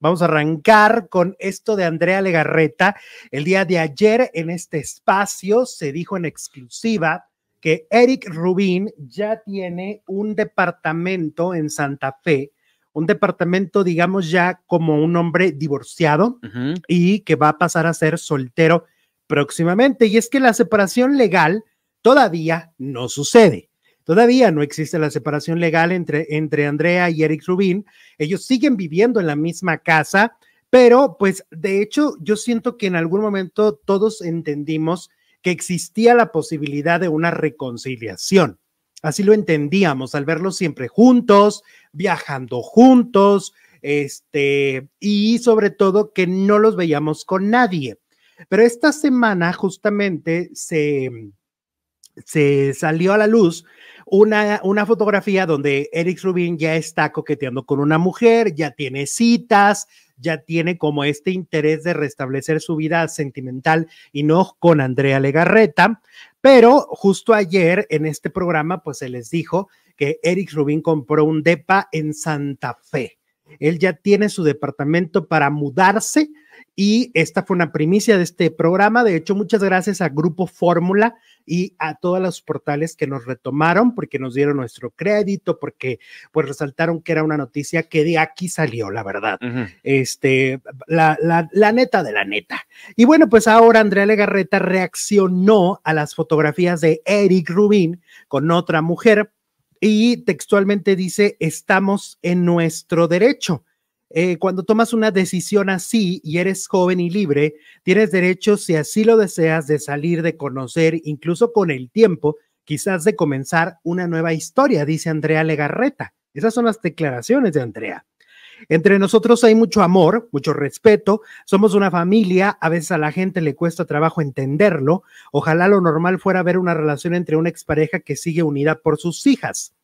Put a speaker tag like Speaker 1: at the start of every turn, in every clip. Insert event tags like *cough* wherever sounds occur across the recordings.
Speaker 1: Vamos a arrancar con esto de Andrea Legarreta. El día de ayer en este espacio se dijo en exclusiva que Eric Rubin ya tiene un departamento en Santa Fe, un departamento, digamos, ya como un hombre divorciado y que va a pasar a ser soltero próximamente. Y es que la separación legal todavía no sucede. Todavía no existe la separación legal entre, entre Andrea y Eric Rubin. Ellos siguen viviendo en la misma casa, pero pues de hecho yo siento que en algún momento todos entendimos que existía la posibilidad de una reconciliación. Así lo entendíamos al verlos siempre juntos, viajando juntos, este, y sobre todo que no los veíamos con nadie. Pero esta semana justamente se, se salió a la luz una, fotografía donde Eric Rubin ya está coqueteando con una mujer, ya tiene citas, ya tiene como este interés de restablecer su vida sentimental y no con Andrea Legarreta. Pero justo ayer en este programa, pues se les dijo que Eric Rubin compró un DEPA en Santa Fe. Él ya tiene su departamento para mudarse y esta fue una primicia de este programa. De hecho, muchas gracias a Grupo Fórmula y a todos los portales que nos retomaron porque nos dieron nuestro crédito, porque pues resaltaron que era una noticia que de aquí salió, la verdad. Este, la, la, la, neta de la neta. Y bueno, pues ahora Andrea Legarreta reaccionó a las fotografías de Eric Rubin con otra mujer y textualmente dice, estamos en nuestro derecho. Eh, cuando tomas una decisión así y eres joven y libre, tienes derecho, si así lo deseas, de salir, de conocer, incluso con el tiempo, quizás de comenzar una nueva historia, dice Andrea Legarreta. Esas son las declaraciones de Andrea. Entre nosotros hay mucho amor, mucho respeto, somos una familia, a veces a la gente le cuesta trabajo entenderlo. Ojalá lo normal fuera ver una relación entre una expareja que sigue unida por sus hijas.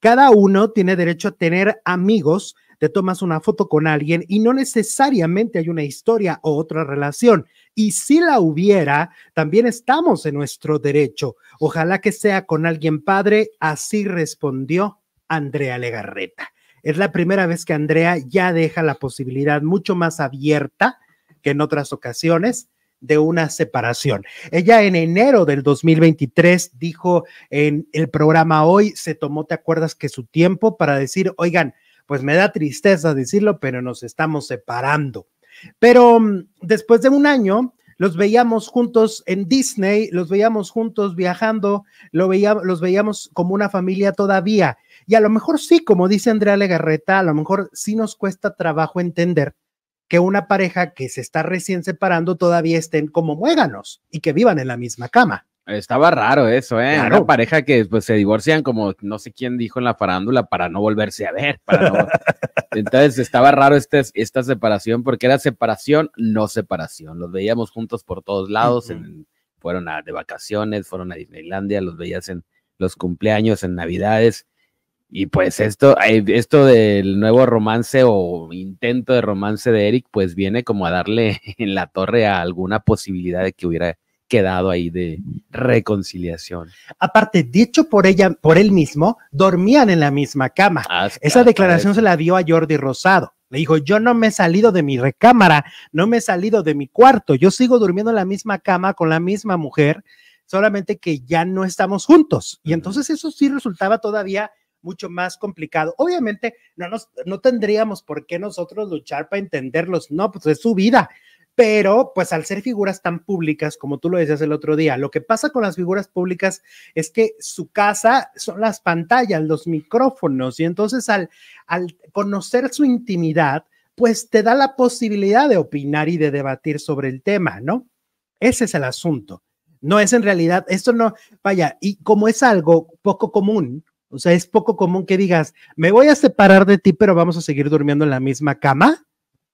Speaker 1: Cada uno tiene derecho a tener amigos, te tomas una foto con alguien y no necesariamente hay una historia o otra relación. Y si la hubiera, también estamos en nuestro derecho. Ojalá que sea con alguien padre, así respondió Andrea Legarreta. Es la primera vez que Andrea ya deja la posibilidad mucho más abierta que en otras ocasiones de una separación. Ella en enero del 2023 dijo en el programa Hoy, se tomó, ¿te acuerdas que su tiempo para decir, oigan, pues me da tristeza decirlo, pero nos estamos separando. Pero después de un año, los veíamos juntos en Disney, los veíamos juntos viajando, los veíamos como una familia todavía. Y a lo mejor sí, como dice Andrea Legarreta, a lo mejor sí nos cuesta trabajo entender que una pareja que se está recién separando todavía estén como muéganos y que vivan en la misma cama.
Speaker 2: Estaba raro eso, ¿eh? Una pareja que pues, se divorcian, como no sé quién dijo en la farándula, para no volverse a ver. *laughs* Entonces estaba raro este, esta separación, porque era separación, no separación. Los veíamos juntos por todos lados, fueron a, de vacaciones, fueron a Disneylandia, los veías en los cumpleaños, en Navidades. Y pues esto, eh, esto del nuevo romance o intento de romance de Eric, pues viene como a darle *laughs* en la torre a alguna posibilidad de que hubiera quedado ahí de reconciliación.
Speaker 1: Aparte, dicho por ella, por él mismo, dormían en la misma cama. Ah, Esa declaración se la dio a Jordi Rosado. Le dijo, yo no me he salido de mi recámara, no me he salido de mi cuarto, yo sigo durmiendo en la misma cama con la misma mujer, solamente que ya no estamos juntos. Y entonces eso sí resultaba todavía mucho más complicado. Obviamente, no, no tendríamos por qué nosotros luchar para entenderlos, no, pues es su vida, pero pues al ser figuras tan públicas, como tú lo decías el otro día, lo que pasa con las figuras públicas es que su casa son las pantallas, los micrófonos, y entonces al, al conocer su intimidad, pues te da la posibilidad de opinar y de debatir sobre el tema, ¿no? Ese es el asunto. No es en realidad, esto no, vaya, y como es algo poco común, o sea, es poco común que digas, me voy a separar de ti, pero vamos a seguir durmiendo en la misma cama.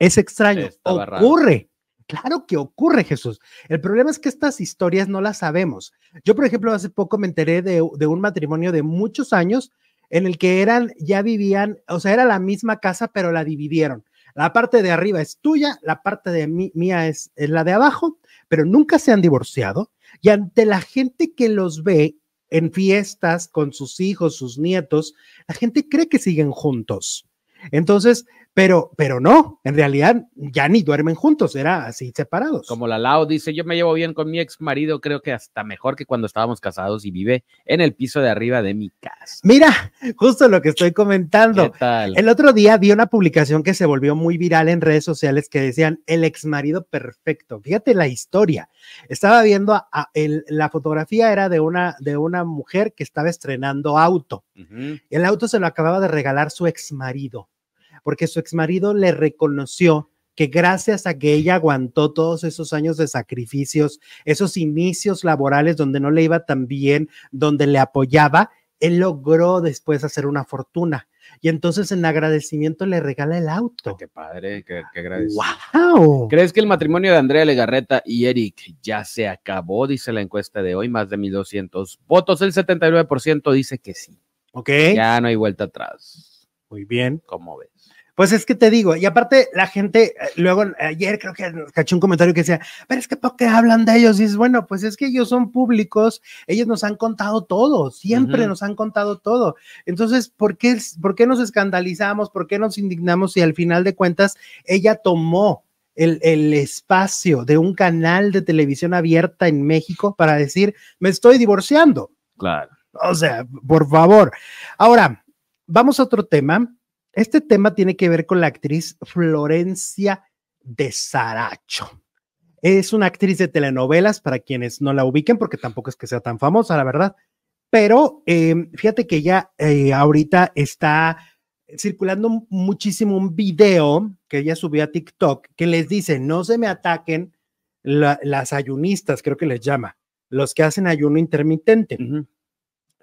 Speaker 1: Es extraño, ocurre. Claro que ocurre, Jesús. El problema es que estas historias no las sabemos. Yo, por ejemplo, hace poco me enteré de, un matrimonio de muchos años en el que eran, ya vivían, o sea, era la misma casa, pero la dividieron. La parte de arriba es tuya, la parte de mía es, es la de abajo, pero nunca se han divorciado. Y ante la gente que los ve en fiestas con sus hijos, sus nietos, la gente cree que siguen juntos. Entonces, pero, pero no, en realidad ya ni duermen juntos, era así separados.
Speaker 2: Como la Lao dice, yo me llevo bien con mi ex marido, creo que hasta mejor que cuando estábamos casados y vive en el piso de arriba de mi casa. Mira, justo lo que
Speaker 1: estoy comentando. ¿Qué El otro día vi una publicación que se volvió muy viral en redes sociales que decían el ex marido perfecto. Fíjate la historia. Estaba viendo a, la fotografía era de una de una mujer que estaba estrenando auto. El auto se lo acababa de regalar su ex marido porque su exmarido le reconoció que gracias a que ella aguantó todos esos años de sacrificios, esos inicios laborales donde no le iba tan bien, donde le apoyaba, él logró después hacer una fortuna. Y entonces en agradecimiento le regala el auto.
Speaker 2: Ah, qué padre, qué, qué ¡Wow! ¿Crees que el matrimonio de Andrea Legarreta y Eric ya se acabó? Dice la encuesta de hoy, más de 1.200 votos. El 79% dice que sí. Ok. Ya no hay vuelta atrás. Muy bien. ¿Cómo ves?
Speaker 1: Pues es que te digo, y aparte la gente, eh, luego eh, ayer creo que caché un comentario que decía, pero es que ¿por qué hablan de ellos? Y dices, bueno, pues es que ellos son públicos, ellos nos han contado todo, siempre nos han contado todo. Entonces, ¿por qué, ¿por qué nos escandalizamos? ¿Por qué nos indignamos si al final de cuentas ella tomó el, el, espacio de un canal de televisión abierta en México para decir, me estoy divorciando. Claro. O sea, por favor. Ahora, vamos a otro tema este tema tiene que ver con la actriz Florencia de Saracho. Es una actriz de telenovelas, para quienes no la ubiquen, porque tampoco es que sea tan famosa, la verdad. Pero em, fíjate que ella eh, ahorita está circulando muchísimo un video que ella subió a TikTok que les dice, no se me ataquen las ayunistas, creo que les llama, los que hacen ayuno intermitente.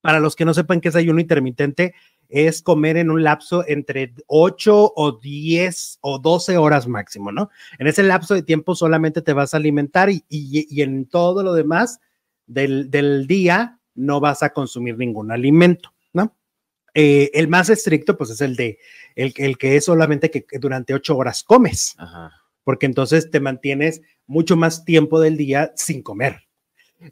Speaker 1: Para los que no sepan qué es ayuno intermitente, es comer en un lapso entre 8 o 10 o 12 horas máximo, ¿no? En ese lapso de tiempo solamente te vas a alimentar y, en todo lo demás del, día no vas a consumir ningún alimento, ¿no? Eh, el más estricto, pues es el de, el, que es solamente que, durante 8 horas comes, porque entonces te mantienes mucho más tiempo del día sin comer,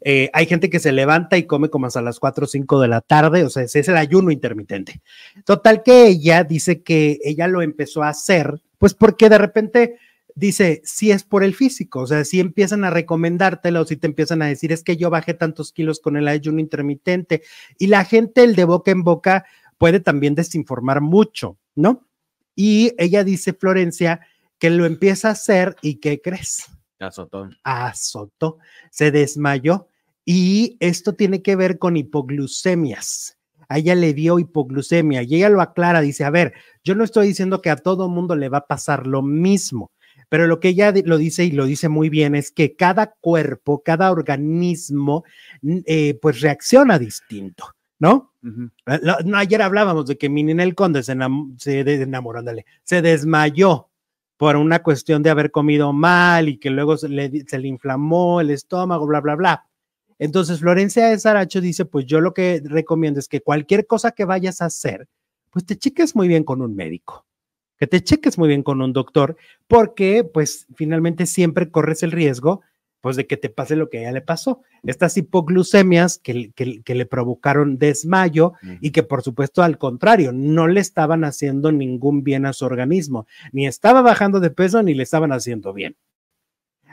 Speaker 1: eh, hay gente que se levanta y come como hasta las 4 o 5 de la tarde, o sea, es el ayuno intermitente. Total que ella dice que ella lo empezó a hacer, pues porque de repente dice, si es por el físico, o sea, si empiezan a recomendártelo, si te empiezan a decir, es que yo bajé tantos kilos con el ayuno intermitente, y la gente, el de boca en boca, puede también desinformar mucho, ¿no? Y ella dice, Florencia, que lo empieza a hacer y ¿qué crees? Azotó. Azotó. Se desmayó. Y esto tiene que ver con hipoglucemias. A ella le dio hipoglucemia y ella lo aclara, dice, a ver, yo no estoy diciendo que a todo mundo le va a pasar lo mismo, pero lo que ella lo dice y lo dice muy bien es que cada cuerpo, cada organismo, eh, pues reacciona distinto, eh, ¿no? Ayer hablábamos de que Mininel Conde se, enamoró, se, desmayó, por una cuestión de haber comido mal y que luego se le, inflamó el estómago, bla, bla, bla. Entonces, Florencia de Saracho dice, pues yo lo que recomiendo es que cualquier cosa que vayas a hacer, pues te cheques muy bien con un médico, que te cheques muy bien con un doctor, porque pues finalmente siempre corres el riesgo pues de que te pase lo que ya ella le pasó. Estas hipoglucemias que, que, le provocaron desmayo y que por supuesto al contrario, no le estaban haciendo ningún bien a su organismo, ni estaba bajando de peso ni le estaban haciendo bien.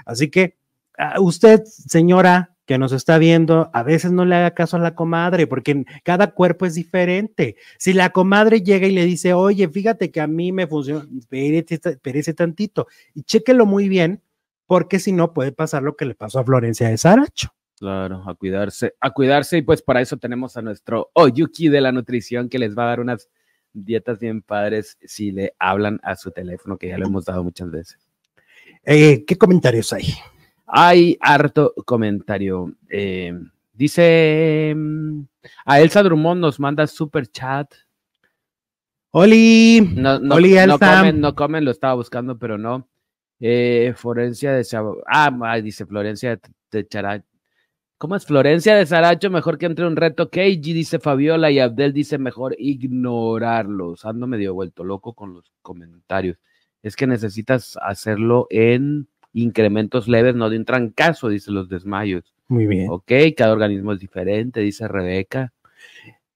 Speaker 1: Así que ah, usted, señora que nos está viendo, a veces no le haga caso a la comadre, porque cada cuerpo es diferente. Si la comadre llega y le dice, oye, fíjate que a mí me funciona, perece tantito, y chéquelo muy bien, porque si no puede pasar lo que le pasó a Florencia de Saracho.
Speaker 2: Claro, a cuidarse, a cuidarse y pues para eso tenemos a nuestro Oyuki de la nutrición que les va a dar unas dietas bien padres si le hablan a su teléfono que ya lo hemos dado muchas veces. Eh, ¿Qué comentarios hay? Hay harto comentario. Eh, dice mm, a Elsa Drummond nos manda super chat.
Speaker 1: Oli,
Speaker 2: no, Elsa. No comen, no comen, lo estaba buscando, pero no. Eh, Florencia de Saracho, Ah, dice Florencia de, chara Characho. ¿Cómo es? Florencia de Saracho, mejor que entre un reto. KG, dice Fabiola y Abdel dice mejor ignorarlos. Ando medio vuelto loco con los comentarios. Es que necesitas hacerlo en incrementos leves, no de un trancazo, dice los desmayos. Muy bien. Ok, cada organismo es diferente, dice Rebeca.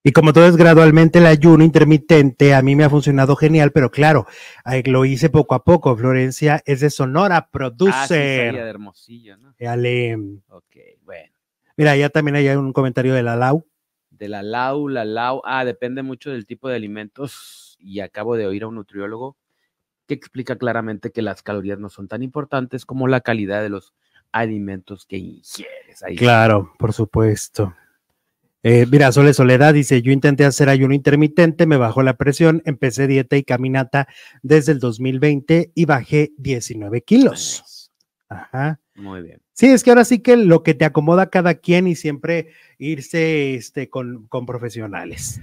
Speaker 1: Y como todo es gradualmente el ayuno intermitente, a mí me ha funcionado genial, pero claro, eh, lo hice poco a poco. Florencia es de Sonora, produce. Ah, de
Speaker 2: Hermosillo, ¿no? Ok, bueno.
Speaker 1: Mira, ya también hay un comentario de la Lau.
Speaker 2: De la Lau, la Lau. Ah, depende mucho del tipo de alimentos. Y acabo de oír a un nutriólogo que explica claramente que las calorías no son tan importantes como la calidad de los alimentos que ingieres. Ahí. Claro,
Speaker 1: por supuesto. Eh, mira, Sole Soledad dice, yo intenté hacer ayuno intermitente, me bajó la presión, empecé dieta y caminata desde el 2020 y bajé 19 kilos. Ajá. Muy bien. Sí, es que ahora sí que lo que te acomoda cada quien y siempre irse este, con, con profesionales. ¿no?